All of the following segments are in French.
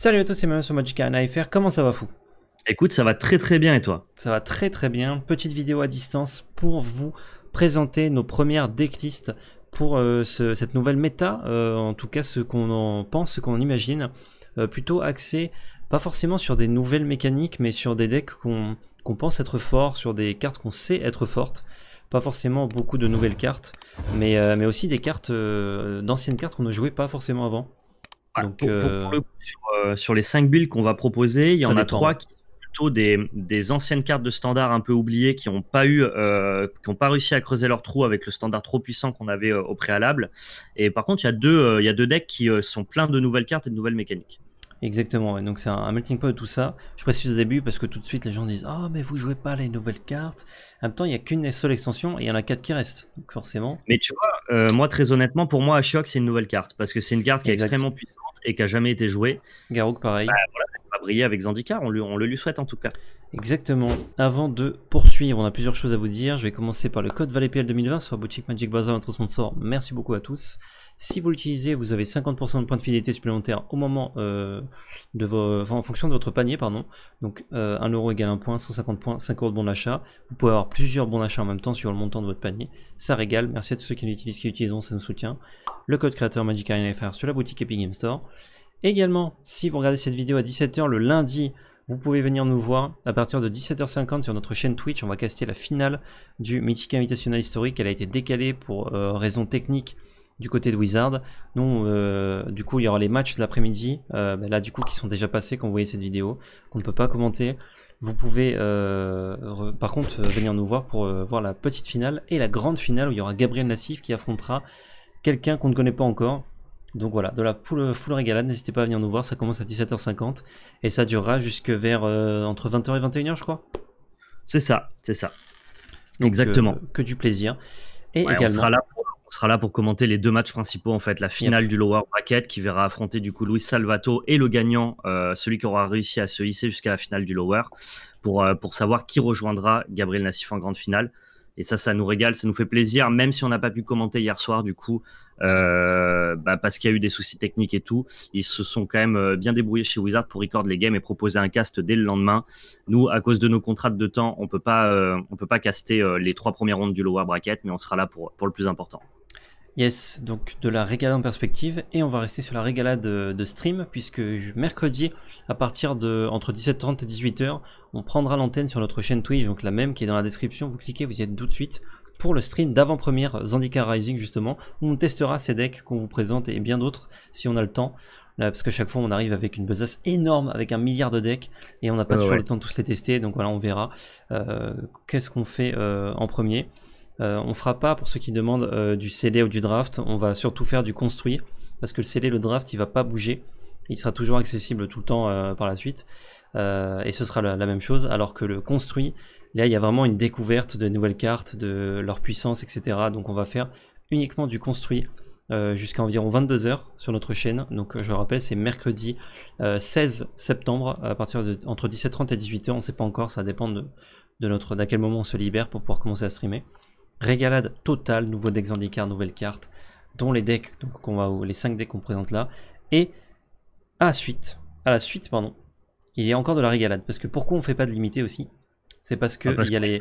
Salut à tous, c'est Mario sur Magicana.fr, comment ça va fou Écoute, ça va très très bien et toi Ça va très très bien, petite vidéo à distance pour vous présenter nos premières decklists pour euh, cette nouvelle méta, euh, en tout cas ce qu'on en pense, ce qu'on imagine, euh, plutôt axé pas forcément sur des nouvelles mécaniques, mais sur des decks qu'on pense être forts, sur des cartes qu'on sait être fortes pas forcément beaucoup de nouvelles cartes, mais, mais aussi des cartes, d'anciennes cartes qu'on ne jouait pas forcément avant sur, les 5 builds qu'on va proposer, il y en a 3 qui sont plutôt des, anciennes cartes de standard un peu oubliées qui n'ont pas eu, euh, pas réussi à creuser leur trou avec le standard trop puissant qu'on avait euh, au préalable. Et par contre, il y a deux, euh, decks qui sont pleins de nouvelles cartes et de nouvelles mécaniques. Exactement, donc c'est un, melting pot de tout ça. Je précise au début parce que tout de suite les gens disent oh, mais vous jouez pas les nouvelles cartes. En même temps, il n'y a qu'une seule extension et il y en a quatre qui restent, forcément. Mais tu vois, moi très honnêtement, pour moi, Ashiok c'est une nouvelle carte parce que c'est une carte qui est extrêmement puissante et qui a jamais été joué. Garouk, pareil. Bah, va briller avec Zandikar, on, le lui souhaite en tout cas. Exactement. Avant de poursuivre, on a plusieurs choses à vous dire. Je vais commencer par le code ValetPL 2020 sur boutique Magic Bazaar, notre sponsor. Merci beaucoup à tous. Si vous l'utilisez, vous avez 50% de points de fidélité supplémentaires au moment euh, de vos, en fonction de votre panier, pardon. Donc euh, euro égale 1 point, 150 points, 5 euros de bon d'achat. Vous pouvez avoir plusieurs bons d'achat en même temps sur le montant de votre panier. Ça régale. Merci à tous ceux qui l'utilisent, qui l'utiliseront, ça nous soutient. Le code créateur Magic Arena sur la boutique Epic Game Store. Également, si vous regardez cette vidéo à 17h le lundi, vous pouvez venir nous voir à partir de 17h50 sur notre chaîne Twitch. On va caster la finale du Mythic Invitational Historique. Elle a été décalée pour euh, raisons techniques du côté de Wizard. Nous, euh, du coup, il y aura les matchs de l'après-midi, euh, ben là, du coup, qui sont déjà passés quand vous voyez cette vidéo, qu'on ne peut pas commenter. Vous pouvez, euh, par contre, venir nous voir pour voir la petite finale et la grande finale où il y aura Gabriel Nassif qui affrontera quelqu'un qu'on ne connaît pas encore. Donc voilà, de la poule, full régalade, n'hésitez pas à venir nous voir, ça commence à 17h50 et ça durera jusque vers entre 20h et 21h, je crois. C'est ça, c'est ça. Exactement. que du plaisir. Et on sera là on sera là pour commenter les deux matchs principaux, en fait, la finale du lower bracket qui verra affronter du coup Luis Salvato et le gagnant, euh, celui qui aura réussi à se hisser jusqu'à la finale du lower, pour, euh, pour savoir qui rejoindra Gabriel Nassif en grande finale. Et ça, ça nous régale, ça nous fait plaisir, même si on n'a pas pu commenter hier soir, du coup, euh, bah, parce qu'il y a eu des soucis techniques et tout. Ils se sont quand même bien débrouillés chez Wizard pour record les games et proposer un cast dès le lendemain. Nous, à cause de nos contrats de temps, on peut pas, peut pas caster les trois premières rondes du lower bracket, mais on sera là pour, pour le plus important. Yes, donc de la régalade en perspective et on va rester sur la régalade de stream puisque mercredi à partir de entre 17h30 et 18h on prendra l'antenne sur notre chaîne Twitch, donc la même qui est dans la description, vous cliquez, vous y êtes tout de suite pour le stream d'avant-première Zandika Rising justement où on testera ces decks qu'on vous présente et bien d'autres si on a le temps. Là, parce qu'à chaque fois on arrive avec une besace énorme avec un milliard de decks et on n'a pas ah toujours le temps de tous les tester donc voilà on verra euh, qu'est-ce qu'on fait euh, en premier. Euh, on fera pas, pour ceux qui demandent, euh, du scellé ou du draft. On va surtout faire du construit. Parce que le scellé, le draft, il va pas bouger. Il sera toujours accessible tout le temps euh, par la suite. et ce sera la, même chose. Alors que le construit, là, il y a vraiment une découverte de nouvelles cartes, de leur puissance, etc. Donc on va faire uniquement du construit. jusqu'à environ 22h sur notre chaîne. Donc je le rappelle, c'est mercredi 16 septembre, à partir de entre 17h30 et 18h, on ne sait pas encore, ça dépend de, notre d'à quel moment on se libère pour pouvoir commencer à streamer. Régalade totale, nouveau deck Zandikar, nouvelle carte, dont les decks, donc va, les 5 decks qu'on présente là. Et à la suite, à la suite, pardon, il y a encore de la régalade. Parce que pourquoi on fait pas de limité aussi C'est parce que ah, il y a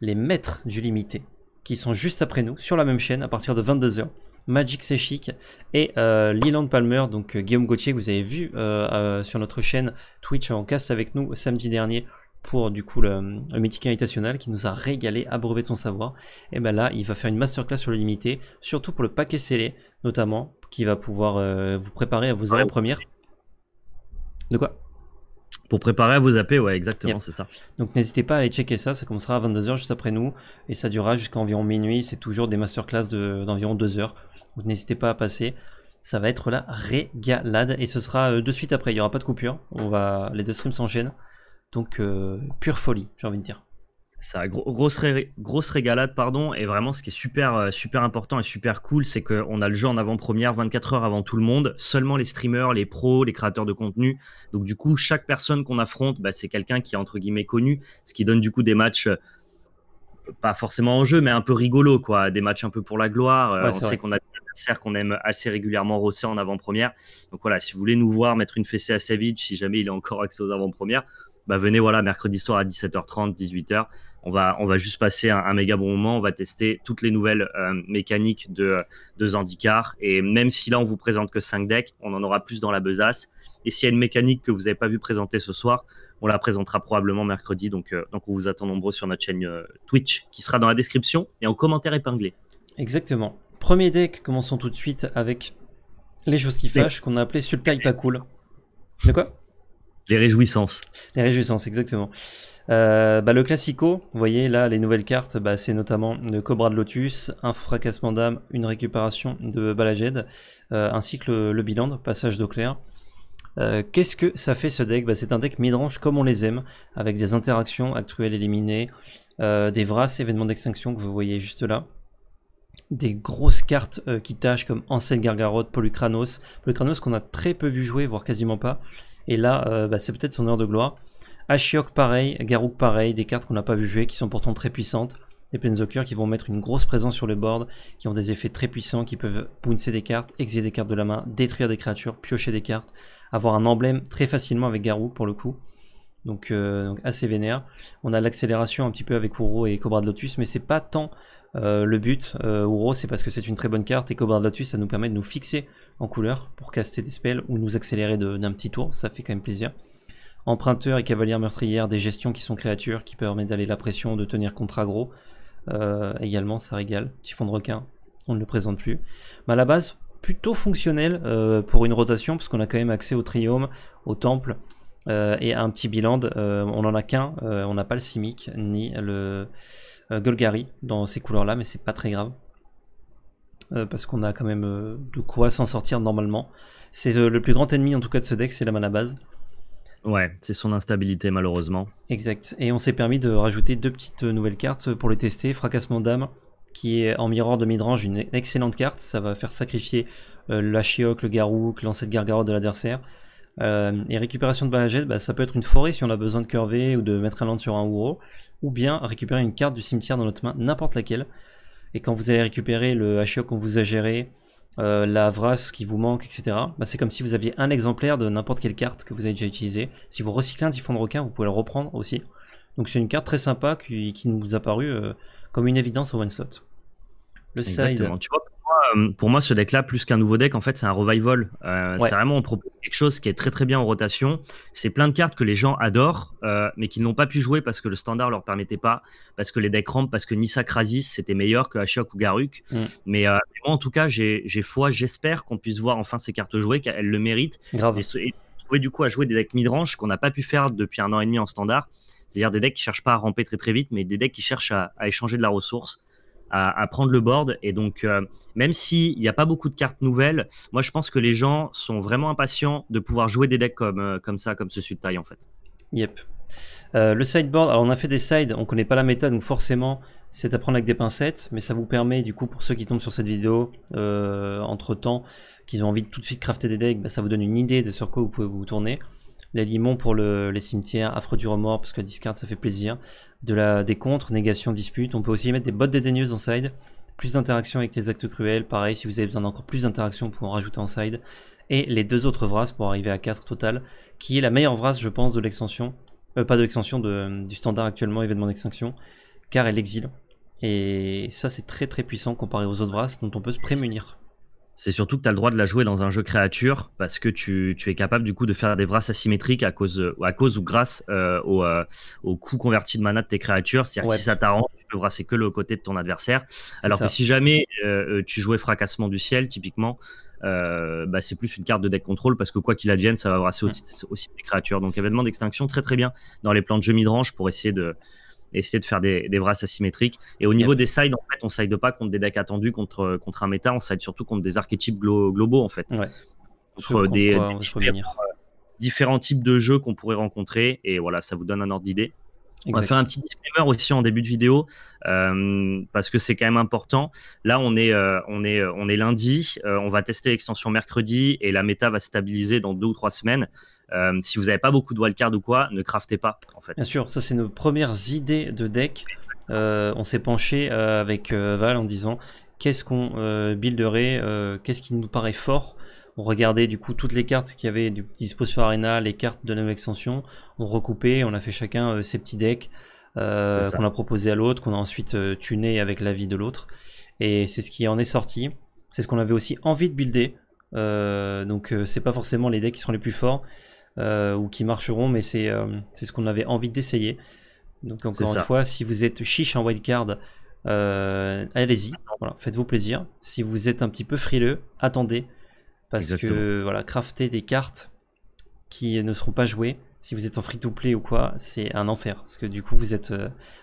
les, maîtres du limité qui sont juste après nous sur la même chaîne à partir de 22h. Magic C'est Chic et euh, Leland Palmer, donc euh, Guillaume Gauthier, que vous avez vu euh, euh, sur notre chaîne Twitch en cast avec nous samedi dernier pour du coup le, métier médical qui nous a régalé, abreuvé de son savoir. Et ben là, il va faire une masterclass sur le limité, surtout pour le paquet scellé, notamment, qui va pouvoir euh, vous préparer à vos en premières De quoi pour préparer à vos AP, ouais, exactement, c'est ça. Donc n'hésitez pas à aller checker ça, ça commencera à 22h juste après nous, et ça durera jusqu'à environ minuit, c'est toujours des masterclass d'environ deux 2 heures. Donc n'hésitez pas à passer, ça va être la régalade, et ce sera euh, de suite après, il n'y aura pas de coupure, on va, les deux streams s'enchaînent, donc, euh, pure folie, j'ai envie de dire. Ça, gros, grosse, grosse régalade, pardon. Et vraiment, ce qui est super, euh, super important et super cool, c'est qu'on a le jeu en avant-première 24 heures avant tout le monde. Seulement les streamers, les pros, les créateurs de contenu. Donc, du coup, chaque personne qu'on affronte, bah, c'est quelqu'un qui est entre guillemets connu, ce qui donne du coup des matchs euh, pas forcément en jeu, mais un peu rigolo, quoi. Des matchs un peu pour la gloire. on sait qu'on a des adversaires qu'on aime assez régulièrement rosser en avant-première. Donc voilà, si vous voulez nous voir mettre une fessée à vite, si jamais il est encore accès aux avant-premières, bah, venez voilà mercredi soir à 17h30, 18h. On va, on va juste passer un, méga bon moment. On va tester toutes les nouvelles euh, mécaniques de, de Zandikar. Et même si là, on vous présente que 5 decks, on en aura plus dans la besace. Et s'il y a une mécanique que vous n'avez pas vu présenter ce soir, on la présentera probablement mercredi. Donc, euh, donc on vous attend nombreux sur notre chaîne euh, Twitch qui sera dans la description et en commentaire épinglé. Exactement. Premier deck, commençons tout de suite avec les choses qui fâchent qu'on a appelé Sulkai pas cool. De quoi les réjouissances. Les réjouissances, exactement. Euh, bah, le classico, vous voyez là, les nouvelles cartes, bah, c'est notamment le Cobra de Lotus, un fracassement d'âme, une récupération de Balaged, euh, ainsi que le, le bilan, passage d'eau claire. Euh, qu'est-ce que ça fait ce deck bah, C'est un deck midrange comme on les aime, avec des interactions actuelles éliminées, des vrais événements d'extinction que vous voyez juste là, des grosses cartes qui tâchent comme Ansel Gargaroth, Polucranos, Polucranos qu'on a très peu vu jouer, voire quasiment pas, et là, euh, bah, c'est peut-être son heure de gloire. Ashiok pareil, Garouk, pareil, des cartes qu'on n'a pas vu jouer, qui sont pourtant très puissantes. Des Penzokers qui vont mettre une grosse présence sur le board, qui ont des effets très puissants, qui peuvent pouncer des cartes, exiler des cartes de la main, détruire des créatures, piocher des cartes, avoir un emblème très facilement avec Garouk, pour le coup. Euh, donc, assez vénère. On a l'accélération un petit peu avec Uro et Cobra de Lotus, mais c'est pas tant euh, le but. Uro, c'est parce que c'est une très bonne carte et Cobra de Lotus, ça nous permet de nous fixer en couleur pour caster des spells ou nous accélérer d'un petit tour, ça fait quand même plaisir. Emprunteur et cavalière meurtrière, des gestions qui sont créatures, qui permettent d'aller la pression, de tenir contre aggro. Euh, également, ça régale. Typhon de requin, on ne le présente plus. Mais à la base, plutôt fonctionnel euh, pour une rotation, parce qu'on a quand même accès au triome, au temple euh, et à un petit biland. on n'en a qu'un, on n'a pas le simic ni le Golgari dans ces couleurs-là, mais c'est pas très grave. Euh, parce qu'on a quand même euh, de quoi s'en sortir normalement. C'est euh, le plus grand ennemi en tout cas de ce deck, c'est la mana base. Ouais, c'est son instabilité malheureusement. Exact. Et on s'est permis de rajouter deux petites nouvelles cartes pour les tester. Fracassement d'âme, qui est en miroir de midrange une excellente carte. Ça va faire sacrifier la Chioc, le Garou, l'ancêtre lancer de l'adversaire. et récupération de balagette, bah, ça peut être une forêt si on a besoin de curver ou de mettre un land sur un Wuro Ou bien récupérer une carte du cimetière dans notre main, n'importe laquelle et quand vous allez récupérer le hachio e qu'on vous a géré, euh, la vrasse qui vous manque, etc. Bah, c'est comme si vous aviez un exemplaire de n'importe quelle carte que vous avez déjà utilisée. Si vous recyclez un typhon de requin, vous pouvez le reprendre aussi. Donc c'est une carte très sympa qui, nous a paru euh, comme une évidence au one shot. Le Exactement. Euh, pour moi, ce deck-là, plus qu'un nouveau deck, en fait, c'est un revival. Euh, c'est vraiment, on propose quelque chose qui est très très bien en rotation. C'est plein de cartes que les gens adorent, euh, mais qu'ils n'ont pas pu jouer parce que le standard leur permettait pas, parce que les decks rampent, parce que Nissa Krasis c'était meilleur que Ashok ou Garuk. Mm. Mais, moi, en tout cas, j'ai foi, j'espère qu'on puisse voir enfin ces cartes jouer, qu'elles le méritent. Grave. Et, trouver du coup à jouer des decks midrange qu'on n'a pas pu faire depuis un an et demi en standard. C'est-à-dire des decks qui cherchent pas à ramper très très vite, mais des decks qui cherchent à échanger de la ressource à, prendre le board. Et donc, euh, même s'il n'y a pas beaucoup de cartes nouvelles, moi je pense que les gens sont vraiment impatients de pouvoir jouer des decks comme, euh, comme ça, comme ce suit de taille en fait. Yep. Euh, le sideboard, alors on a fait des sides, on connaît pas la méta, donc forcément c'est à prendre avec des pincettes, mais ça vous permet du coup pour ceux qui tombent sur cette vidéo entre temps, qu'ils ont envie de tout de suite crafter des decks, bah, ça vous donne une idée de sur quoi vous pouvez vous tourner les limons pour les cimetières, affreux du remords, parce que discard ça fait plaisir, de la, des contres, négation, dispute. On peut aussi mettre des bottes dédaigneuses en side, plus d'interaction avec les actes cruels, pareil si vous avez besoin d'encore plus d'interaction pour en rajouter en side, et les deux autres vraces pour arriver à 4 total, qui est la meilleure vrace je pense de l'extension, euh, pas de l'extension, du standard actuellement événement d'extinction, car elle exile. Et ça c'est très très puissant comparé aux autres vraces dont on peut se prémunir c'est surtout que tu as le droit de la jouer dans un jeu créature parce que tu, es capable du coup de faire des brasses asymétriques à cause, à cause ou grâce euh, euh, au, coût converti de mana de tes créatures. C'est-à-dire que si ça t'arrange, tu peux brasser que le côté de ton adversaire. Alors que si jamais euh, tu jouais Fracassement du ciel, typiquement, bah, c'est plus une carte de deck control parce que quoi qu'il advienne, ça va brasser mmh. aussi, tes créatures. Donc événement d'extinction, très très bien dans les plans de jeu midrange pour essayer de, essayer de faire des, brasses asymétriques. Et au niveau des sides, en fait, on side pas contre des decks attendus, contre, contre un méta, on side surtout contre des archétypes globaux, en fait. des, euh, différents, types de jeux qu'on pourrait rencontrer. Et voilà, ça vous donne un ordre d'idée. On va faire un petit disclaimer aussi en début de vidéo euh, parce que c'est quand même important. Là, on est, euh, on est, on est lundi. on va tester l'extension mercredi et la méta va stabiliser dans deux ou trois semaines. Euh, si vous n'avez pas beaucoup de wildcard ou quoi, ne craftez pas en fait. Bien sûr, ça c'est nos premières idées de deck. Euh, on s'est penché euh, avec Val en disant qu'est-ce qu'on builderait, qu'est-ce qui nous paraît fort. On regardait du coup toutes les cartes qu'il y avait du, sur Arena, les cartes de la extension. On recoupait, on a fait chacun ses petits decks qu'on a proposé à l'autre, qu'on a ensuite tuné avec l'avis de l'autre. Et c'est ce qui en est sorti. C'est ce qu'on avait aussi envie de builder. donc c'est pas forcément les decks qui sont les plus forts, euh, ou qui marcheront, mais euh, c'est ce qu'on avait envie d'essayer. Donc encore une fois, si vous êtes chiche en wildcard, euh, allez-y, faites-vous plaisir. Si vous êtes un petit peu frileux, attendez, parce que voilà, crafter des cartes qui ne seront pas jouées, si vous êtes en free-to-play ou quoi, c'est un enfer, parce que du coup vous êtes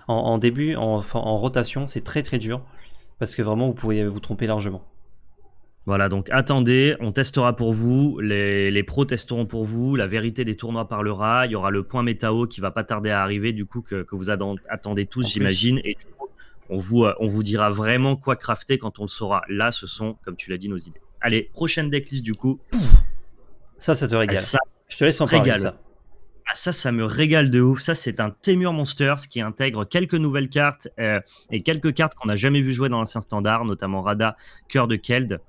en, début, en, en rotation, c'est très très dur, parce que vraiment vous pourriez vous tromper largement. Voilà, donc attendez, on testera pour vous, les, les, pros testeront pour vous, la vérité des tournois parlera, il y aura le point métao qui va pas tarder à arriver, du coup, que, vous attendez tous, j'imagine, et on vous, euh, on vous dira vraiment quoi crafter quand on le saura. Là, ce sont, comme tu l'as dit, nos idées. Allez, prochaine decklist du coup. Ça, ça te régale. Ça, Je te laisse en régale. parler. Ça. Ah, ça, ça me régale de ouf. Ça, c'est un Temur Monsters qui intègre quelques nouvelles cartes euh, et quelques cartes qu'on n'a jamais vu jouer dans l'ancien standard, notamment Rada, Cœur de Keld.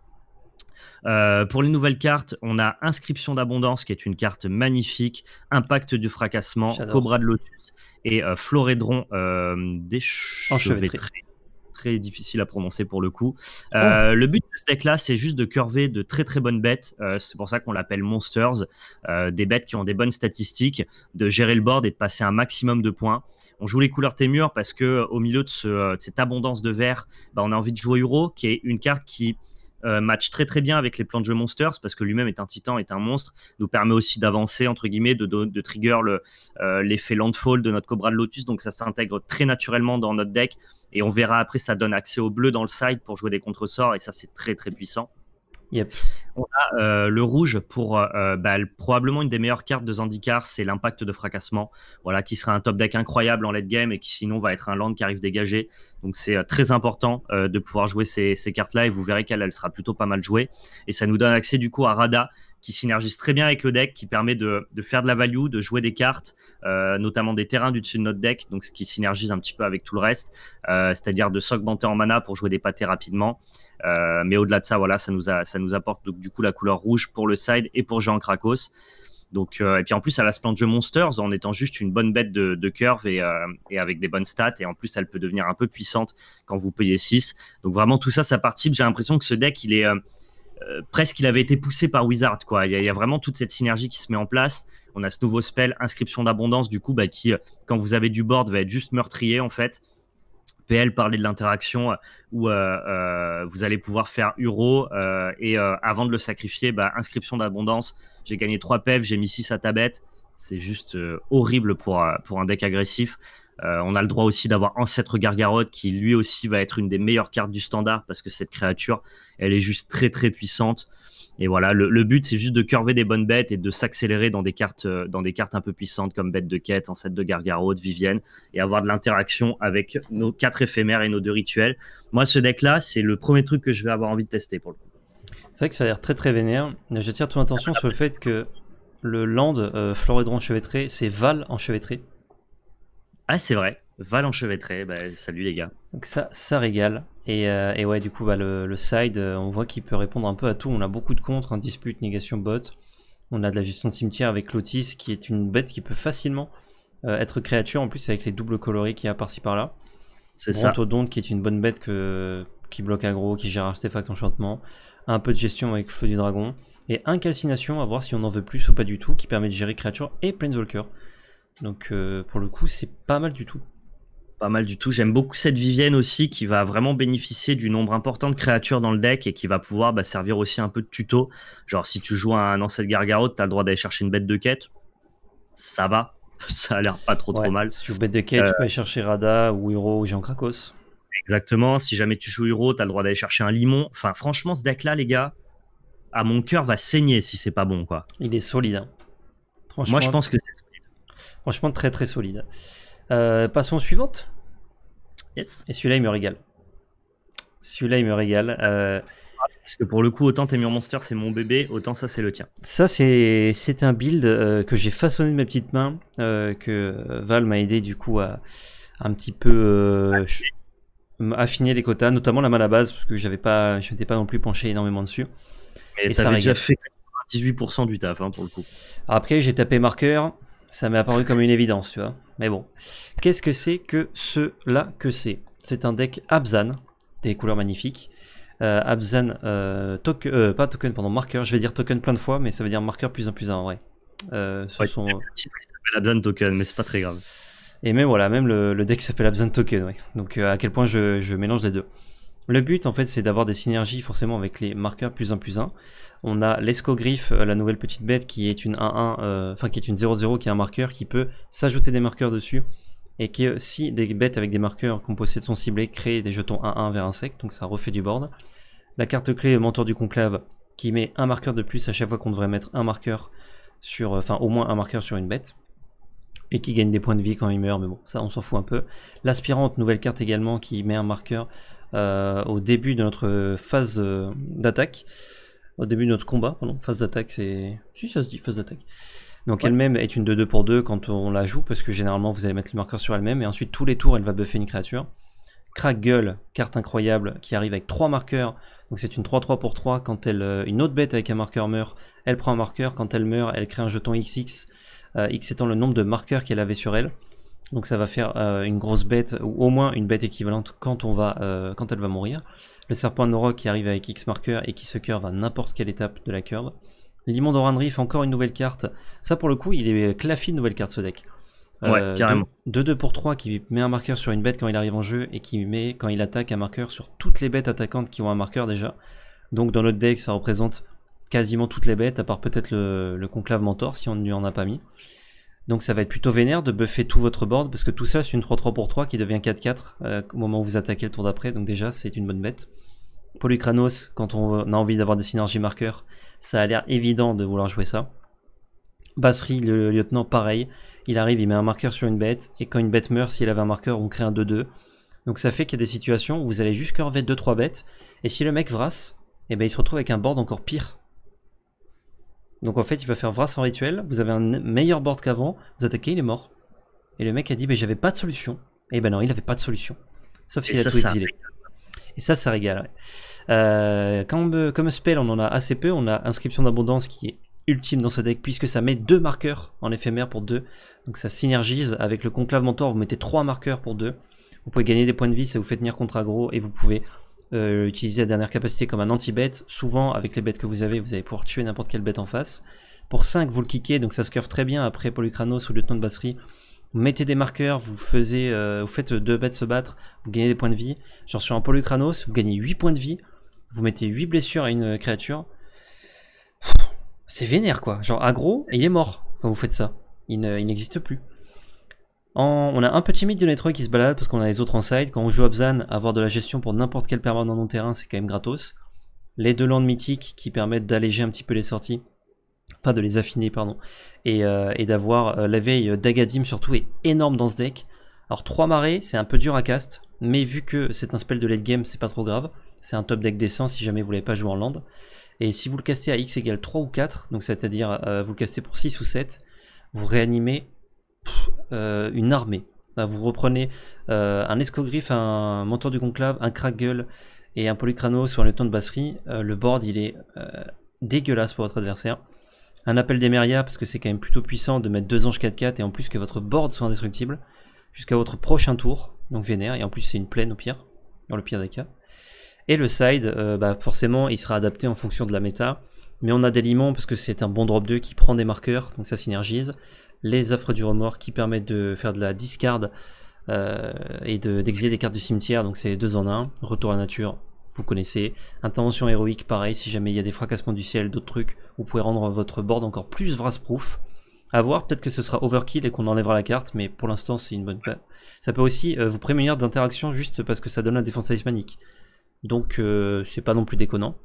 Euh, pour les nouvelles cartes, on a Inscription d'abondance, qui est une carte magnifique, Impact du fracassement, Cobra de Lotus et euh, Florédron euh, déchevêtré. Très difficile à prononcer pour le coup. Oh. Euh, le but de ce deck-là, c'est juste de curver de très très bonnes bêtes. c'est pour ça qu'on l'appelle Monsters. des bêtes qui ont des bonnes statistiques, de gérer le board et de passer un maximum de points on joue les couleurs Témures parce que au milieu de, cette abondance de verre, bah, on a envie de jouer Euro, qui est une carte qui euh, match très très bien avec les plans de jeu Monsters parce que lui-même est un titan, est un monstre, nous permet aussi d'avancer, entre guillemets, de, de, trigger euh, l'effet landfall de notre Cobra de Lotus, donc ça s'intègre très naturellement dans notre deck et on verra après ça donne accès au bleu dans le side pour jouer des contresorts et ça c'est très très puissant. On a euh, le rouge pour euh, bah, probablement une des meilleures cartes de Zandikar, c'est l'impact de fracassement, voilà, qui sera un top deck incroyable en late game et qui sinon va être un land qui arrive dégagé. Donc c'est euh, très important de pouvoir jouer ces, ces cartes-là et vous verrez qu'elle elle sera plutôt pas mal jouée. Et ça nous donne accès du coup à Rada, qui synergise très bien avec le deck, qui permet de, faire de la value, de jouer des cartes, euh, notamment des terrains du dessus de notre deck, donc ce qui synergise un petit peu avec tout le reste, euh, c'est-à-dire de s'augmenter en mana pour jouer des pâtés rapidement. Euh, mais au-delà de ça, voilà, ça nous, ça nous apporte du coup la couleur rouge pour le side et pour Jean Krakos. Donc, et puis en plus, elle a ce plan de jeu Monsters en étant juste une bonne bête de, de curve et, et, avec des bonnes stats. Et en plus, elle peut devenir un peu puissante quand vous payez 6. Donc vraiment, tout ça, ça participe. J'ai l'impression que ce deck, il est, euh, presque il avait été poussé par Wizard. Quoi. Il, y a, vraiment toute cette synergie qui se met en place. On a ce nouveau spell, Inscription d'abondance, du coup, bah, qui, euh, quand vous avez du board, va être juste meurtrier en fait. PL parlait de l'interaction euh, où vous allez pouvoir faire Uro et avant de le sacrifier, bah, inscription d'abondance. J'ai gagné 3 PEV, j'ai mis 6 à ta bête. C'est juste horrible pour, pour un deck agressif. Euh, on a le droit aussi d'avoir Ancêtre Gargaroth qui lui aussi va être une des meilleures cartes du standard parce que cette créature, elle est juste très très puissante. Et voilà, le, but c'est juste de curver des bonnes bêtes et de s'accélérer dans des cartes euh, dans des cartes un peu puissantes comme Bête de Quête, Ancêtre de Gargaroth, Vivienne et avoir de l'interaction avec nos quatre éphémères et nos deux rituels. Moi, ce deck là, c'est le premier truc que je vais avoir envie de tester pour le coup. C'est vrai que ça a l'air très très vénère. J'attire ton attention sur le fait que le land euh, Floridron enchevêtré, c'est Val enchevêtré. Ah, c'est vrai. Va l'enchevêtrer. Bah, salut les gars. Donc ça, ça régale. Et, euh, ouais, du coup, bah, le, side, euh, on voit qu'il peut répondre un peu à tout. On a beaucoup de contre, hein, dispute, négation, bot. On a de la gestion de cimetière avec Lotis, qui est une bête qui peut facilement euh, être créature, en plus avec les doubles coloris qu'il y a par-ci par-là. C'est ça. qui est une bonne bête qui bloque aggro, qui gère artefact enchantement. Un peu de gestion avec Feu du Dragon. Et incalcination à voir si on en veut plus ou pas du tout, qui permet de gérer créature et Planeswalker. Donc euh, pour le coup, c'est pas mal du tout. Pas mal du tout. J'aime beaucoup cette Vivienne aussi qui va vraiment bénéficier du nombre important de créatures dans le deck et qui va pouvoir bah, servir aussi un peu de tuto. Genre si tu joues un ancêtre tu t'as le droit d'aller chercher une bête de quête. Ça va. Ça a l'air pas trop trop mal. Si tu joues bête de quête, tu euh, peux aller chercher Rada ou Hiro ou Jean Krakos. Exactement. Si jamais tu joues Hiro, t'as le droit d'aller chercher un limon. Enfin, franchement, ce deck-là, les gars, à mon cœur va saigner si c'est pas bon, quoi. Il est solide. Hein. Moi, je pense que c'est Franchement, très très solide. Euh, passons suivante. Yes. Et celui-là, il me régale. Celui-là, il me régale. Euh, parce que pour le coup, autant tes murs monster, c'est mon bébé, autant ça, c'est le tien. Ça, c'est un build euh, que j'ai façonné de mes petites mains, que Val m'a aidé du coup à un petit peu affiner les quotas, notamment la main à base, parce que j'avais pas, je m'étais pas non plus penché énormément dessus. et ça déjà fait 18% du taf hein, pour le coup. Après, j'ai tapé marqueur, ça m'est apparu comme une évidence, tu vois. Mais bon. Qu'est-ce que c'est que cela que c'est C'est un deck Abzan, des couleurs magnifiques. Euh, Abzan, euh, euh, pas token, pardon, marqueur. Je vais dire token plein de fois, mais ça veut dire marqueur plus un plus un en vrai. Euh, ce ouais, sont... s'appelle Abzan Token, mais c'est pas très grave. Et même voilà, même le, deck s'appelle Abzan Token, ouais. Donc à quel point je, je mélange les deux. Le but, en fait, c'est d'avoir des synergies forcément avec les marqueurs plus 1 plus 1. On a l'escogriffe, euh, la nouvelle petite bête qui est une 1-1, euh, enfin qui est une 0-0, qui est un marqueur, qui peut s'ajouter des marqueurs dessus. Et qui, si des bêtes avec des marqueurs qu'on possède sont ciblées, créent des jetons 1-1 vers un sec, donc ça refait du board. La carte clé Mentor du Conclave qui met un marqueur de plus à chaque fois qu'on devrait mettre un marqueur sur, euh, enfin au moins un marqueur sur une bête et qui gagne des points de vie quand il meurt, mais bon, ça on s'en fout un peu. L'aspirante, nouvelle carte également, qui met un marqueur euh, au début de notre phase euh, d'attaque. Au début de notre combat, pardon. Phase d'attaque, c'est. Si, ça se dit, phase d'attaque. Donc elle-même est une de 2 pour 2 quand on la joue, parce que généralement vous allez mettre le marqueur sur elle-même, et ensuite tous les tours elle va buffer une créature. Crack gueule, carte incroyable, qui arrive avec 3 marqueurs, donc c'est une 3-3 pour 3, quand elle, euh, une autre bête avec un marqueur meurt, elle prend un marqueur, quand elle meurt, elle crée un jeton XX, X étant le nombre de marqueurs qu'elle avait sur elle, donc ça va faire euh, une grosse bête, ou au moins une bête équivalente quand, on va, euh, quand elle va mourir. Le serpent Noro qui arrive avec X marqueur et qui se curve à n'importe quelle étape de la curve. Limon Reef, encore une nouvelle carte. Ça pour le coup, il est claffé de nouvelle carte ce deck. ouais, euh, carrément. 2-2 pour 3 qui met un marqueur sur une bête quand il arrive en jeu et qui met quand il attaque un marqueur sur toutes les bêtes attaquantes qui ont un marqueur déjà. Donc dans notre deck, ça représente quasiment toutes les bêtes, à part peut-être le, le conclave mentor si on ne lui en a pas mis. Donc ça va être plutôt vénère de buffer tout votre board parce que tout ça c'est une 3-3 pour 3 qui devient 4-4 euh, au moment où vous attaquez le tour d'après. Donc déjà c'est une bonne bête. polycranos quand on a envie d'avoir des synergies marqueurs, ça a l'air évident de vouloir jouer ça. Basserie, le lieutenant, pareil. Il arrive, il met un marqueur sur une bête et quand une bête meurt, s'il avait un marqueur, on crée un 2-2. Donc ça fait qu'il y a des situations où vous allez juste curver 2-3 bêtes et si le mec vrasse, eh ben, il se retrouve avec un board encore pire donc en fait, il va faire Vras en rituel, vous avez un meilleur board qu'avant, vous attaquez, il est mort. Et le mec a dit, mais j'avais pas de solution. Et eh ben non, il avait pas de solution. Sauf s'il a tout exilé. Et ça, ça régale. Euh, comme, euh, comme spell, on en a assez peu. On a Inscription d'Abondance qui est ultime dans ce deck puisque ça met deux marqueurs en éphémère pour deux. Donc ça synergise avec le Conclave Mentor. Vous mettez trois marqueurs pour deux. Vous pouvez gagner des points de vie, ça vous fait tenir contre aggro et vous pouvez euh, utiliser la dernière capacité comme un anti-bête. Souvent, avec les bêtes que vous avez, vous allez pouvoir tuer n'importe quelle bête en face. Pour 5, vous le kickez, donc ça se curve très bien après Polycranos ou Lieutenant de Basserie. Vous mettez des marqueurs, vous, euh, faites deux bêtes se battre, vous gagnez des points de vie. Genre sur un Polycranos, vous gagnez 8 points de vie, vous mettez 8 blessures à une créature. C'est vénère quoi. Genre aggro, et il est mort quand vous faites ça. Il n'existe plus on a un petit mythe de netroy qui se balade parce qu'on a les autres en side. Quand on joue Abzan, avoir de la gestion pour n'importe quel permanent non terrain, c'est quand même gratos. Les deux landes mythiques qui permettent d'alléger un petit peu les sorties, pas de les affiner, pardon, et, euh, d'avoir euh, la veille euh, d'Agadim surtout est énorme dans ce deck. Alors 3 marées, c'est un peu dur à cast, mais vu que c'est un spell de late game, c'est pas trop grave. C'est un top deck décent si jamais vous voulez pas jouer en land. Et si vous le cassez à x égale 3 ou 4, donc c'est-à-dire vous le castez pour 6 ou 7, vous réanimez euh, une armée. vous reprenez euh, un escogriffe, un mentor du conclave, un gueule et un polycrano sur un lieutenant de basserie. Euh, le board, il est dégueulasse pour votre adversaire. Un appel d'Emeria, parce que c'est quand même plutôt puissant de mettre deux anges 4-4 et en plus que votre board soit indestructible jusqu'à votre prochain tour, donc vénère, et en plus c'est une plaine au pire, dans le pire des cas. Et le side, bah forcément, il sera adapté en fonction de la méta. Mais on a des limons parce que c'est un bon drop 2 qui prend des marqueurs, donc ça synergise les offres du remords qui permettent de faire de la discard euh, et d'exiler des cartes du cimetière, donc c'est deux en un. Retour à la nature, vous connaissez. Intervention héroïque, pareil, si jamais il y a des fracassements du ciel, d'autres trucs, vous pouvez rendre votre board encore plus brass-proof. A voir, peut-être que ce sera overkill et qu'on enlèvera la carte, mais pour l'instant c'est une bonne Ça peut aussi euh, vous prémunir d'interactions juste parce que ça donne la défense talismanique. Donc euh, c'est pas non plus déconnant.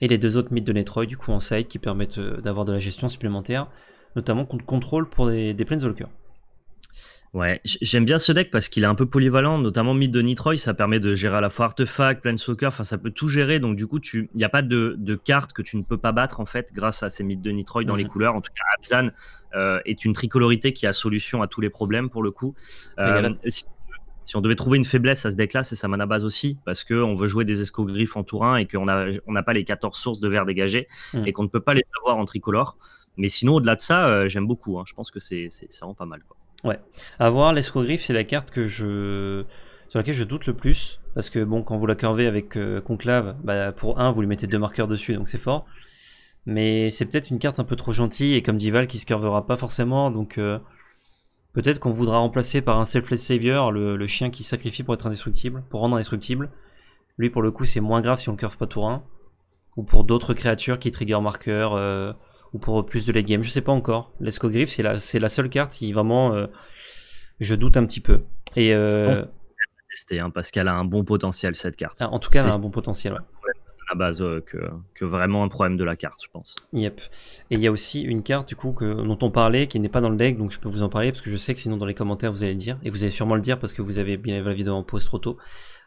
Et les deux autres mythes de netroy du coup en side qui permettent d'avoir de la gestion supplémentaire notamment contre contrôle pour des, des Planeswalkers. Ouais, j'aime bien ce deck parce qu'il est un peu polyvalent, notamment Mythe de Nitroy, ça permet de gérer à la fois Artefact, Planeswalker, enfin ça peut tout gérer, donc du coup il n'y a pas de, de carte que tu ne peux pas battre en fait grâce à ces Mythes de Nitroy dans les mhm. couleurs, en tout cas Abzan euh, est une tricolorité qui a solution à tous les problèmes pour le coup. Euh, si, on devait trouver une faiblesse à ce deck là, c'est sa mana base aussi, parce qu'on veut jouer des escogriffes en tour 1 et qu'on n'a on a pas les 14 sources de verre dégagées mhm. et qu'on ne peut pas les avoir en tricolore mais sinon, au-delà de ça, euh, j'aime beaucoup. Hein. Je pense que c'est vraiment pas mal. Quoi. Ouais. À voir, l'escrogriffe, c'est la carte que je... sur laquelle je doute le plus. Parce que, bon, quand vous la curvez avec euh, Conclave, bah, pour 1, vous lui mettez deux marqueurs dessus, donc c'est fort. Mais c'est peut-être une carte un peu trop gentille, et comme Dival qui se curvera pas forcément. Donc euh, peut-être qu'on voudra remplacer par un Selfless Savior le, chien qui sacrifie pour être indestructible, pour rendre indestructible. Lui, pour le coup, c'est moins grave si on le curve pas tour 1. Ou pour d'autres créatures qui trigger marqueurs ou pour plus de late game, je sais pas encore. L'esco c'est la, seule carte qui vraiment euh, je doute un petit peu. Et euh, tester, hein, parce qu'elle a un bon potentiel cette carte. Ah, en tout cas, elle a un bon potentiel. à base euh, que, vraiment un problème de la carte, je pense. Yep. Et il y a aussi une carte du coup dont on parlait qui n'est pas dans le deck, donc je peux vous en parler parce que je sais que sinon dans les commentaires vous allez le dire et vous allez sûrement le dire parce que vous avez bien la vidéo en pause trop tôt.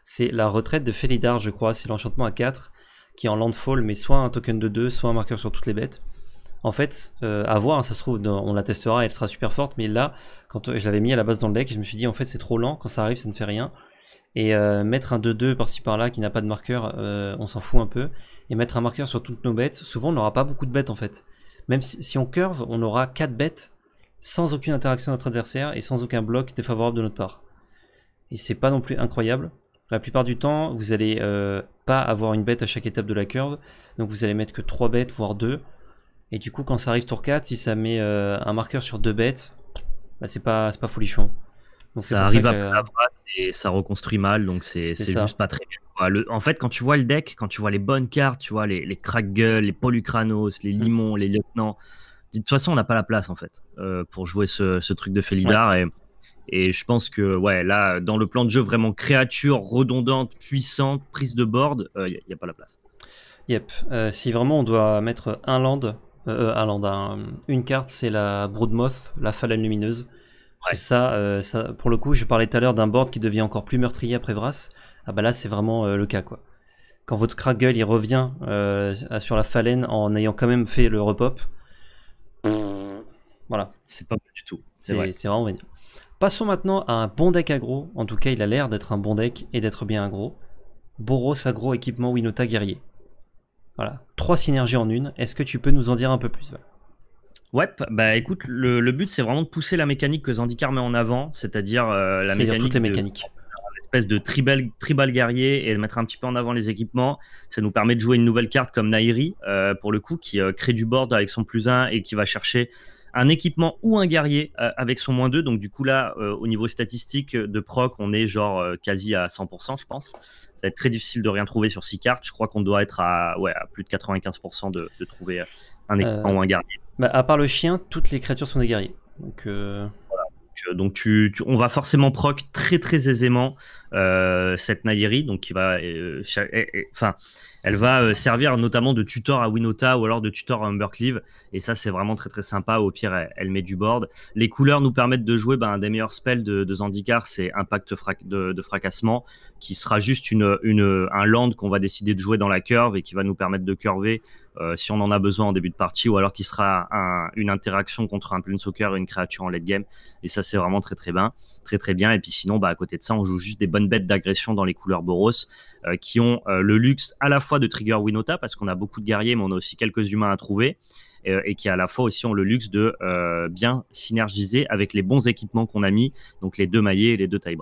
C'est la retraite de Felidar je crois. C'est l'enchantement à 4 qui est en landfall, mais soit un token de 2, soit un marqueur sur toutes les bêtes en fait, euh, à voir, hein, ça se trouve, on la testera, elle sera super forte, mais là, quand euh, je l'avais mis à la base dans le deck, je me suis dit, en fait, c'est trop lent, quand ça arrive, ça ne fait rien. Et euh, mettre un 2-2 par-ci par-là qui n'a pas de marqueur, on s'en fout un peu. Et mettre un marqueur sur toutes nos bêtes, souvent on n'aura pas beaucoup de bêtes en fait. Même si, on curve, on aura 4 bêtes sans aucune interaction de notre adversaire et sans aucun bloc défavorable de notre part. Et c'est pas non plus incroyable. La plupart du temps, vous n'allez pas avoir une bête à chaque étape de la curve, donc vous allez mettre que 3 bêtes, voire 2. Et du coup, quand ça arrive tour 4, si ça met euh, un marqueur sur deux bêtes, bah, c'est pas, pas folichon. ça arrive à bras et ça reconstruit mal, donc c'est juste pas très bien. en fait, quand tu vois le deck, quand tu vois les bonnes cartes, tu vois les, les crack les Polucranos, les Limons, les Lieutenants, de toute façon, on n'a pas la place en fait euh, pour jouer ce, truc de Felidar. Et, je pense que ouais, là, dans le plan de jeu vraiment créature, redondante, puissante, prise de board, il euh, n'y a, pas la place. Yep. si vraiment on doit mettre un land euh, euh ah, hein. une carte, c'est la Broodmoth, la phalène lumineuse. ça, euh, ça, pour le coup, je parlais tout à l'heure d'un board qui devient encore plus meurtrier après Vras. Ah bah là, c'est vraiment euh, le cas, quoi. Quand votre Kraggle, il revient sur la phalène en ayant quand même fait le repop. Voilà. C'est pas du tout. C'est vraiment bien Passons maintenant à un bon deck aggro. En tout cas, il a l'air d'être un bon deck et d'être bien aggro. Boros agro équipement Winota guerrier. Voilà, trois synergies en une. Est-ce que tu peux nous en dire un peu plus Val Ouais, bah écoute, le, but c'est vraiment de pousser la mécanique que Zandikar met en avant, c'est-à-dire euh, la mécanique. Toutes les L'espèce de tribal, tribal guerrier et de mettre un petit peu en avant les équipements. Ça nous permet de jouer une nouvelle carte comme Nairi, euh, pour le coup, qui euh, crée du board avec son plus 1 et qui va chercher un équipement ou un guerrier euh, avec son moins 2. Donc, du coup, là, euh, au niveau statistique de proc, on est genre euh, quasi à 100%, je pense. Ça va être très difficile de rien trouver sur 6 cartes. Je crois qu'on doit être à, ouais, à plus de 95% de, trouver un équipement ou un guerrier. Bah, à part le chien, toutes les créatures sont des guerriers. Donc donc euh, on va forcément proc très très aisément euh, cette Nairi, donc qui va, euh, eh, eh, enfin, elle va servir notamment de tutor à Winota ou alors de tutor à Humbercleave, et ça c'est vraiment très très sympa. Au pire, elle, met du board. Les couleurs nous permettent de jouer ben, un des meilleurs spells de, Zandikar, c'est Impact de, fracassement, qui sera juste une, une un land qu'on va décider de jouer dans la curve et qui va nous permettre de curver euh, si on en a besoin en début de partie, ou alors qu'il sera une interaction contre un et une créature en late game. Et ça, c'est vraiment très très bien. Très très bien. Et puis sinon, bah, à côté de ça, on joue juste des bonnes bêtes d'agression dans les couleurs Boros, euh, qui ont euh, le luxe à la fois de trigger Winota, parce qu'on a beaucoup de guerriers, mais on a aussi quelques humains à trouver et qui à la fois aussi ont le luxe de bien synergiser avec les bons équipements qu'on a mis, donc les deux maillets et les deux taille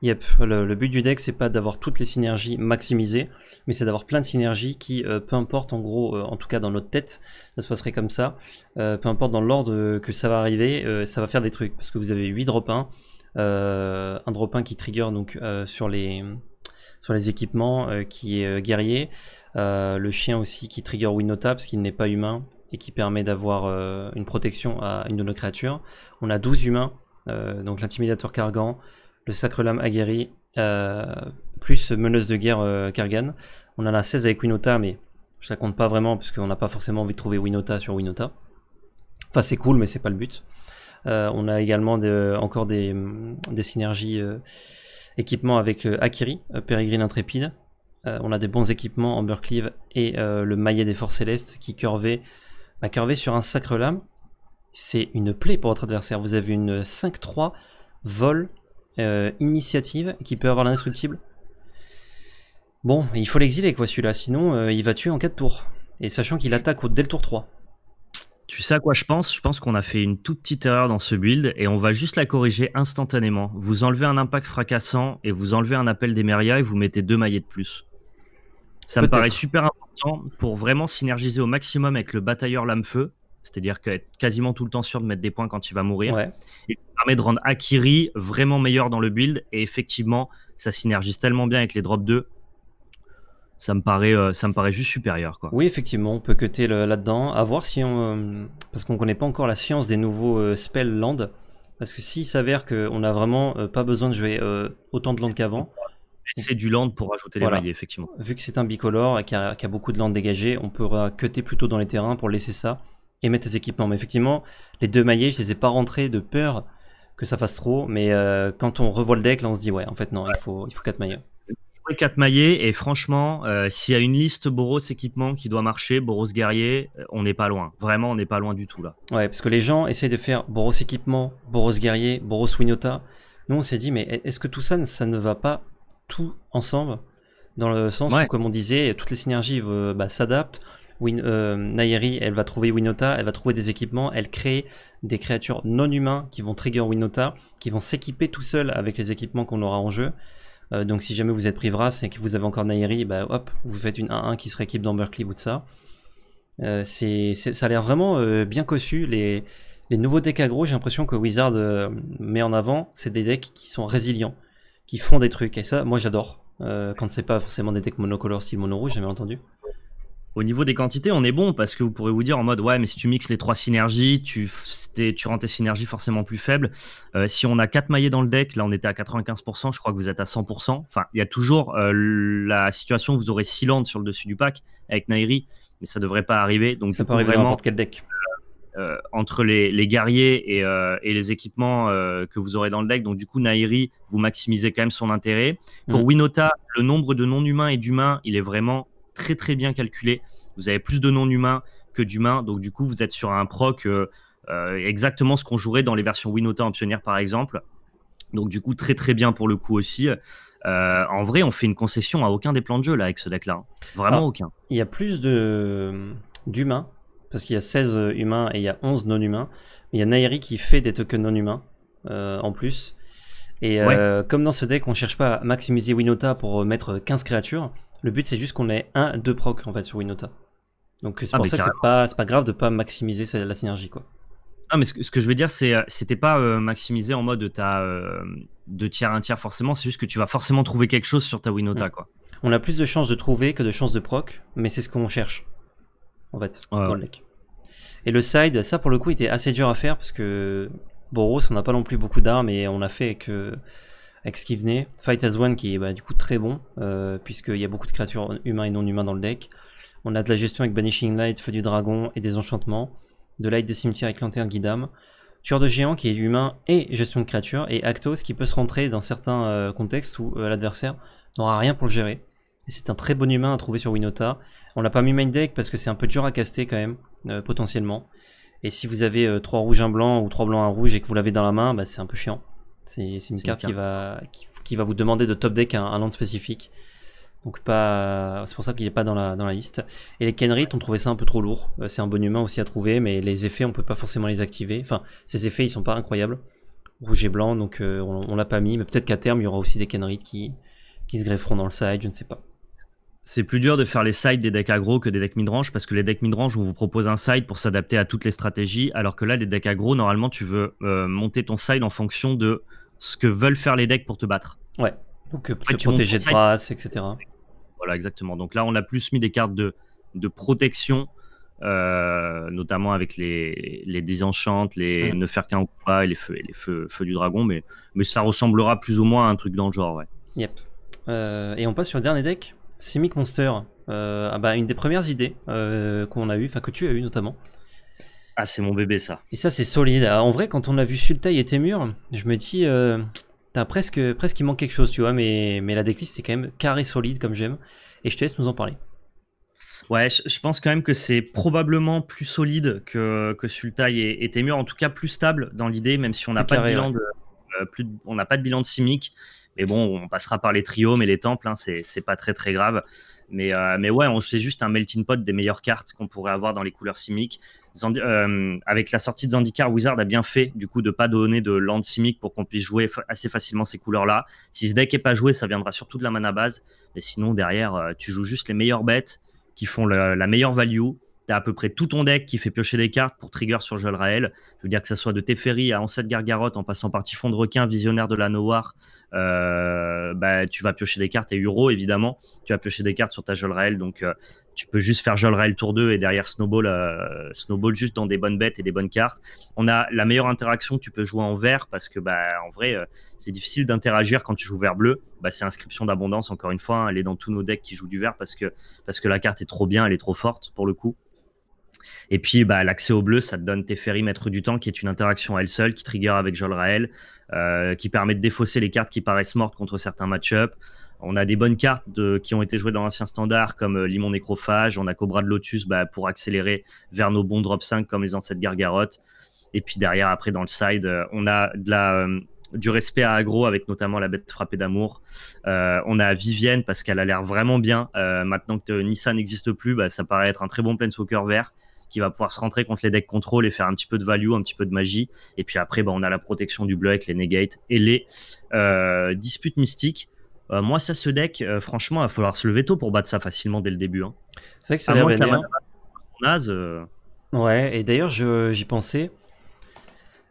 Yep, le, but du deck c'est pas d'avoir toutes les synergies maximisées, mais c'est d'avoir plein de synergies qui, euh, peu importe en gros, euh, en tout cas dans notre tête, ça se passerait comme ça, euh, peu importe dans l'ordre que ça va arriver, ça va faire des trucs, parce que vous avez 8 drop 1, un drop 1 qui trigger donc sur les sur les équipements qui est guerrier, le chien aussi qui trigger Winota parce qu'il n'est pas humain et qui permet d'avoir une protection à une de nos créatures, on a 12 humains, donc l'intimidateur cargan, le Sacre Lame Aguerri, euh, plus Meneuse de Guerre euh, Kargan. On en a 16 avec Winota, mais ça compte pas vraiment, parce n'a pas forcément envie de trouver Winota sur Winota. Enfin, c'est cool, mais c'est pas le but. Euh, on a également encore des, mm, synergies équipements avec Akiri, Pérégrine Intrépide. on a des bons équipements en Burcleave et le Maillet des Forces Célestes qui curvait, bah, sur un sacre lame. C'est une plaie pour votre adversaire. Vous avez une 5-3 vol euh, initiative, qui peut avoir l'indestructible. Bon, il faut l'exiler quoi celui-là, sinon euh, il va tuer en 4 tours. Et sachant qu'il attaque au, dès le tour 3. Tu sais à quoi je pense Je pense qu'on a fait une toute petite erreur dans ce build et on va juste la corriger instantanément. Vous enlevez un impact fracassant et vous enlevez un appel des meria et vous mettez deux maillets de plus. Ça me paraît super important pour vraiment synergiser au maximum avec le batailleur lame-feu c'est-à-dire qu'être quasiment tout le temps sûr de mettre des points quand il va mourir. Et ça permet de rendre Akiri vraiment meilleur dans le build. Et effectivement, ça synergise tellement bien avec les drops 2. Ça me paraît, euh, ça me paraît juste supérieur. Quoi. Oui, effectivement, on peut cutter là-dedans. À voir si on. Euh, parce qu'on ne connaît pas encore la science des nouveaux euh, spells land. Parce que s'il s'avère qu'on n'a vraiment pas besoin de jouer autant de land qu'avant. C'est du land pour ajouter les effectivement. Vu que c'est un bicolore et qu'il y, a beaucoup de land dégagé, on peut cutter plutôt dans les terrains pour laisser ça et mettre tes équipements. Mais effectivement, les deux maillets, je les ai pas rentrés de peur que ça fasse trop. Mais euh, quand on revoit le deck, on se dit, ouais, en fait, non, il faut, il faut quatre maillets. quatre maillets, et franchement, euh, s'il y a une liste Boros équipement qui doit marcher, Boros guerrier, euh, on n'est pas loin. Vraiment, on n'est pas loin du tout là. Ouais, parce que les gens essayent de faire Boros équipement, Boros guerrier, Boros winota Nous, on s'est dit, mais est-ce que tout ça, ça ne va pas tout ensemble Dans le sens comme on disait, toutes les synergies bah, s'adaptent. Win euh, elle va trouver Winota, elle va trouver des équipements, elle crée des créatures non humains qui vont trigger Winota, qui vont s'équiper tout seul avec les équipements qu'on aura en jeu. Euh, donc si jamais vous êtes race et que vous avez encore Nairi, bah hop, vous faites une 1-1 qui se rééquipe dans Berkeley ou de ça. c'est, ça a l'air vraiment euh, bien cossu. Les, nouveaux decks aggro, j'ai l'impression que Wizard met en avant, c'est des decks qui sont résilients, qui font des trucs. Et ça, moi j'adore. quand c'est pas forcément des decks monocolores style mono rouge, j'ai jamais entendu au niveau des quantités, on est bon parce que vous pourrez vous dire en mode ouais, mais si tu mixes les trois synergies, tu, tu rends tes synergies forcément plus faibles. Euh, si on a quatre maillets dans le deck, là on était à 95%, je crois que vous êtes à 100%. Enfin, il y a toujours euh, la situation où vous aurez 6 landes sur le dessus du pack avec Nairi, mais ça devrait pas arriver. Donc, ça peut arriver vraiment, n'importe quel deck. Euh, entre les, guerriers et, les équipements que vous aurez dans le deck. Donc du coup, Nairi, vous maximisez quand même son intérêt. Pour mm. Winota, le nombre de non-humains et d'humains, il est vraiment très très bien calculé. Vous avez plus de non-humains que d'humains, donc du coup vous êtes sur un proc euh, euh, exactement ce qu'on jouerait dans les versions Winota en pionnière par exemple. Donc du coup très très bien pour le coup aussi. Euh, en vrai, on fait une concession à aucun des plans de jeu là avec ce deck-là. Vraiment ah, aucun. Il y a plus de d'humains parce qu'il y a 16 humains et il y a 11 non-humains. Il y a Nairi qui fait des tokens non-humains en plus. Et comme dans ce deck, on cherche pas à maximiser Winota pour mettre 15 créatures. Le but, c'est juste qu'on ait un, deux procs en fait sur Winota. Donc c'est ah, pour ça que c'est pas, grave de pas maximiser la synergie quoi. Ah, mais ce que, je veux dire, c'est euh, c'était pas maximiser euh, maximisé en mode t'as euh, deux tiers, un tiers forcément, c'est juste que tu vas forcément trouver quelque chose sur ta Winota quoi. On a plus de chances de trouver que de chances de proc, mais c'est ce qu'on cherche en fait dans le deck. Et le side, ça pour le coup était assez dur à faire parce que Boros on n'a pas non plus beaucoup d'armes et on a fait que avec ce qui venait. Fight as One qui est bah, du coup très bon, euh, puisqu'il y a beaucoup de créatures humains et non humains dans le deck. On a de la gestion avec Banishing Light, Feu du Dragon et des enchantements. De Light de Cimetière avec Lanterne Guidam. Tueur de géant qui est humain et gestion de créatures. Et Actos qui peut se rentrer dans certains euh, contextes où euh, l'adversaire n'aura rien pour le gérer. Et c'est un très bon humain à trouver sur Winota. On l'a pas mis main deck parce que c'est un peu dur à caster quand même, potentiellement. Et si vous avez 3 rouges, 1 blanc ou 3 blancs, 1 rouge et que vous l'avez dans la main, bah, c'est un peu chiant. C'est une, carte, Qui, va, qui, va vous demander de top deck un, land spécifique. Donc pas, c'est pour ça qu'il n'est pas dans la, dans la liste. Et les Kenrit, on trouvait ça un peu trop lourd. Euh, c'est un bon humain aussi à trouver, mais les effets, on peut pas forcément les activer. Enfin, ces effets, ils sont pas incroyables. Rouge et blanc, donc euh, on, l'a pas mis. Mais peut-être qu'à terme, il y aura aussi des Kenrit qui, qui se grefferont dans le side, je ne sais pas. C'est plus dur de faire les sides des decks agro que des decks midrange parce que les decks midrange, on vous propose un side pour s'adapter à toutes les stratégies, alors que là, les decks agro normalement, tu veux euh, monter ton side en fonction de ce que veulent faire les decks pour te battre. Ouais, pour te protéger de traces, etc. Voilà, exactement. Donc là, on a plus mis des cartes de, de protection, euh, notamment avec les, les désenchantes, les ne faire qu'un pas et les feux, et les feux, du dragon, mais, mais ça ressemblera plus ou moins à un truc dans le genre, ouais. Yep. Euh, et on passe sur le dernier deck, Simic Monster. Euh, ah bah, une des premières idées qu'on a eu enfin que tu as eues notamment, ah, c'est mon bébé, ça. Et ça, c'est solide. Ah, en vrai, quand on a vu Sultai et Temur, je me dis, euh, t'as presque, presque il manque quelque chose, tu vois, mais, mais la déclisse c'est quand même carré solide, comme j'aime. Et je te laisse nous en parler. Ouais, je, pense quand même que c'est probablement plus solide que, que Sultai et, Temur, en tout cas plus stable dans l'idée, même si on n'a pas, de bilan de, pas de bilan de Mais bon, on passera par les triomes et les temples, hein, c'est pas très très grave. Mais, euh, mais ouais, on fait juste un melting pot des meilleures cartes qu'on pourrait avoir dans les couleurs simiques. Euh, avec la sortie de Zandikar, Wizard a bien fait du coup de pas donner de land simique pour qu'on puisse jouer assez facilement ces couleurs-là. Si ce deck est pas joué, ça viendra surtout de la mana base. Mais sinon, derrière, euh, tu joues juste les meilleures bêtes qui font la meilleure value. T'as à peu près tout ton deck qui fait piocher des cartes pour trigger sur Jolrael. Je veux dire que ça soit de Teferi à Ancêtre Gargarotte en passant par Typhon de Requin, Visionnaire de la Noire, euh, bah, tu vas piocher des cartes et Euro, évidemment, tu vas piocher des cartes sur ta Jolrael. Donc, euh, tu peux juste faire Jolrael tour 2 et derrière Snowball, euh, Snowball juste dans des bonnes bêtes et des bonnes cartes. On a la meilleure interaction, tu peux jouer en vert parce que, bah, en vrai, c'est difficile d'interagir quand tu joues vert bleu. Bah, c'est inscription d'abondance, encore une fois. Hein, elle est dans tous nos decks qui jouent du vert parce que, parce que la carte est trop bien, elle est trop forte pour le coup. Et puis, bah, l'accès au bleu, ça te donne Teferi, Maître du Temps, qui est une interaction à elle seule, qui trigger avec Jolrael. Euh, qui permet de défausser les cartes qui paraissent mortes contre certains match-up. On a des bonnes cartes qui ont été jouées dans l'ancien standard, comme euh, Limon Nécrophage. On a Cobra de Lotus bah, pour accélérer vers nos bons drop 5, comme les ancêtres Gargarotte. Et puis derrière, après, dans le side, euh, on a du respect à agro avec notamment la bête frappée d'amour. on a Vivienne parce qu'elle a l'air vraiment bien. maintenant que Nissa n'existe plus, bah, ça paraît être un très bon planeswalker vert qui va pouvoir se rentrer contre les decks contrôle et faire un petit peu de value, un petit peu de magie. Et puis après, bah, on a la protection du bleu avec les negates et les euh, disputes mystiques. Euh, moi, ça, ce deck, euh, franchement, il va falloir se lever tôt pour battre ça facilement dès le début. Hein. C'est vrai que c'est naze. Ouais, et d'ailleurs, j'y pensais.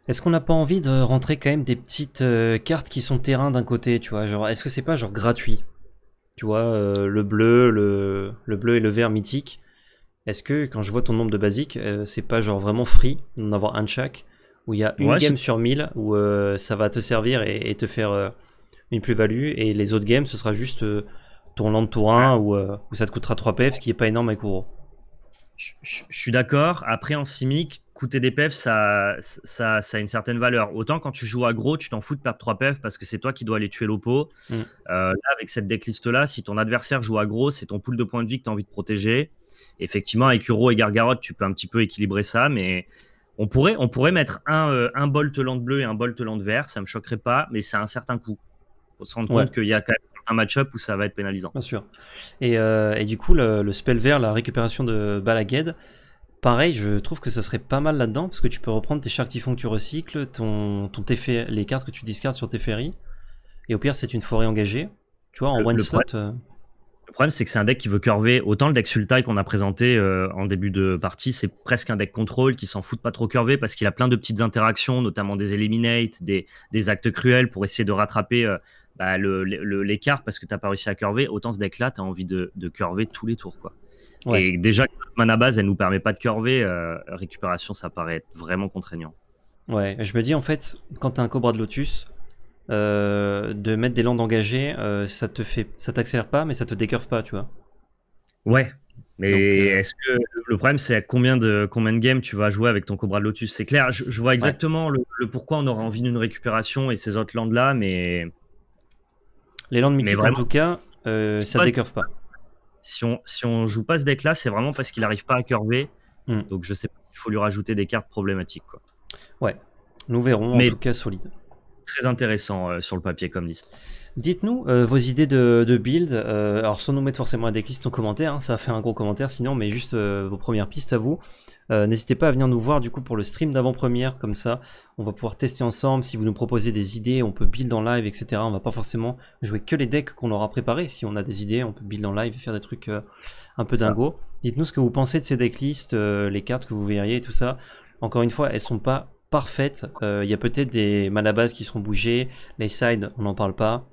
Est-ce qu'on n'a pas envie de rentrer quand même des petites cartes qui sont terrain d'un côté, tu vois Genre, est-ce que c'est pas genre gratuit Tu vois, le bleu, le, le bleu et le vert mythique est-ce que quand je vois ton nombre de basiques, euh, c'est pas genre vraiment free d'en avoir un de chaque où il y a une game sur 1000 où euh, ça va te servir et, te faire euh, une plus-value et les autres games ce sera juste ton land tour 1 où, ça te coûtera 3 PF ce qui est pas énorme avec Ouro. Je, suis d'accord. Après en simic, coûter des PF ça, a une certaine valeur. Autant quand tu joues à tu t'en fous de perdre 3 PF parce que c'est toi qui dois aller tuer l'oppo. Mm. là avec cette decklist là, si ton adversaire joue à c'est ton pool de points de vie que tu as envie de protéger. Effectivement, avec Uro et Gargaroth, tu peux un petit peu équilibrer ça, mais on pourrait, on pourrait mettre euh, un, Bolt Land bleu et un Bolt Land vert, ça me choquerait pas, mais c'est un certain coût. Faut se rendre compte qu'il y a quand même un match-up où ça va être pénalisant. Bien sûr. Et, euh, du coup, le, spell vert, la récupération de Balagued, pareil, je trouve que ça serait pas mal là-dedans, parce que tu peux reprendre tes chars font que tu recycles, ton, les cartes que tu discardes sur tes ferries, et au pire, c'est une forêt engagée. Tu vois, en one shot. slot. Euh. Le problème, c'est que c'est un deck qui veut curver. Autant le deck Sultai qu'on a présenté euh, en début de partie, c'est presque un deck contrôle qui s'en fout de pas trop curver parce qu'il a plein de petites interactions, notamment des Eliminate, des, actes cruels pour essayer de rattraper euh, bah, l'écart parce que tu pas réussi à curver. Autant ce deck-là, tu as envie de, curver tous les tours. quoi. Et déjà, mana base, elle nous permet pas de curver. Euh, récupération, ça paraît vraiment contraignant. Ouais, je me dis en fait, quand t'as un Cobra de Lotus, euh, de mettre des landes engagées, euh, ça te fait, ça t'accélère pas, mais ça te décurve pas, tu vois. Ouais. Mais euh, est-ce que le problème c'est à combien de combien de games tu vas jouer avec ton Cobra de Lotus C'est clair, je, vois exactement le, pourquoi on aura envie d'une récupération et ces autres landes là, mais les landes mythiques en tout cas, ça décurve pas. Si on, si on joue pas ce deck là, c'est vraiment parce qu'il arrive pas à curver. Hmm. Donc je sais pas il faut lui rajouter des cartes problématiques. Quoi. Ouais, nous verrons mais... en tout cas solide très intéressant euh, sur le papier comme liste. Dites-nous euh, vos idées de, build, euh, alors sans nous mettre forcément à des en commentaire, hein, ça fait un gros commentaire sinon, mais juste vos premières pistes à vous. N'hésitez pas à venir nous voir du coup pour le stream d'avant-première, comme ça on va pouvoir tester ensemble, si vous nous proposez des idées, on peut build en live, etc. On va pas forcément jouer que les decks qu'on aura préparés, si on a des idées, on peut build en live et faire des trucs un peu dingo. Dites-nous ce que vous pensez de ces decklists, les cartes que vous verriez et tout ça. Encore une fois, elles sont pas parfaite. Euh, il y a peut-être des manabases qui seront bougées, Les sides, on n'en parle pas.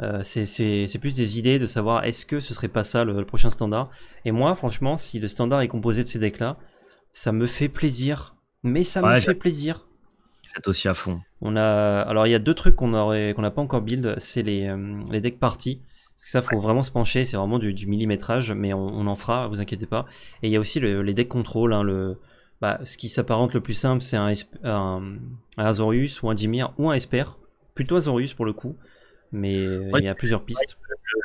Euh, c'est plus des idées de savoir est-ce que ce serait pas ça le, prochain standard. Et moi, franchement, si le standard est composé de ces decks-là, ça me fait plaisir. Mais ça me fait plaisir. c'est aussi à fond. On a, alors il y a deux trucs qu'on aurait, n'a pas encore build, c'est euh, les, decks parties. Parce que ça, faut vraiment se pencher. C'est vraiment du, millimétrage, mais on, en fera, vous inquiétez pas. Et il y a aussi les decks contrôle, hein, le, bah, ce qui s'apparente le plus simple, c'est un, Azorius ou un Dimir ou un Esper. Plutôt Azorius pour le coup, mais il y a plusieurs pistes.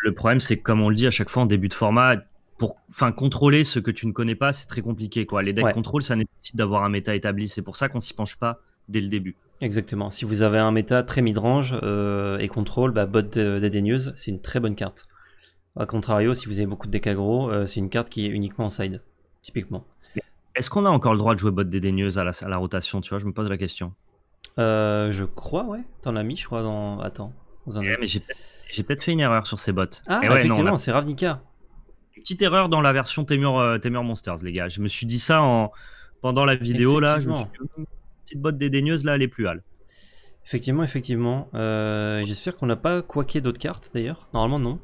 Le problème, c'est que comme on le dit à chaque fois en début de format, pour enfin contrôler ce que tu ne connais pas, c'est très compliqué quoi. Les decks ouais. ça nécessite d'avoir un méta établi, c'est pour ça qu'on s'y penche pas dès le début. Exactement. Si vous avez un méta très midrange euh, et contrôle, bah, bot dédaigneuse, c'est une très bonne carte. A contrario, si vous avez beaucoup de decks aggro, euh, c'est une carte qui est uniquement en side, typiquement. Est-ce qu'on a encore le droit de jouer botte dédaigneuse à la, à la rotation Tu vois, je me pose la question. Euh, je crois, ouais. T'en as mis, je crois, dans. Attends. Eh, j'ai peut-être fait une erreur sur ces bottes. Ah, eh effectivement, c'est Ravnica. petite erreur dans la version Temur, euh, Temur, Monsters, les gars. Je me suis dit ça en... pendant la vidéo, là. Je hmm, petite botte dédaigneuse, là, elle est plus halles. Effectivement, effectivement. Euh, j'espère qu'on n'a pas quaqué d'autres cartes, d'ailleurs. Normalement, non.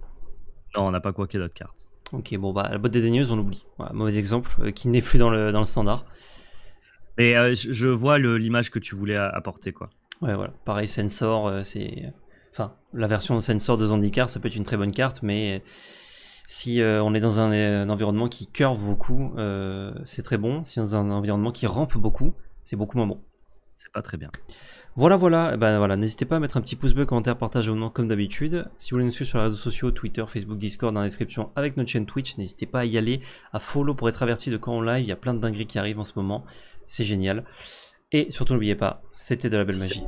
Non, on n'a pas quaqué d'autres cartes. Ok, bon, bah, la botte dédaigneuse, on oublie mauvais exemple, euh, qui n'est plus dans le, standard. Mais euh, je vois l'image que tu voulais apporter, quoi. Ouais, voilà. Pareil, Sensor, euh, c'est. Enfin, la version Sensor de Zandikar, ça peut être une très bonne carte, mais si on est dans un, environnement qui curve beaucoup, c'est très bon. Si on est dans un environnement qui rampe beaucoup, c'est beaucoup moins bon. C'est pas très bien. Voilà, voilà, eh ben voilà, n'hésitez pas à mettre un petit pouce bleu, commentaire, partage ou non comme d'habitude. Si vous voulez nous suivre sur les réseaux sociaux, Twitter, Facebook, Discord, dans la description avec notre chaîne Twitch, n'hésitez pas à y aller, à follow pour être averti de quand on live, il y a plein de dingueries qui arrivent en ce moment, c'est génial. Et surtout n'oubliez pas, c'était de la belle magie.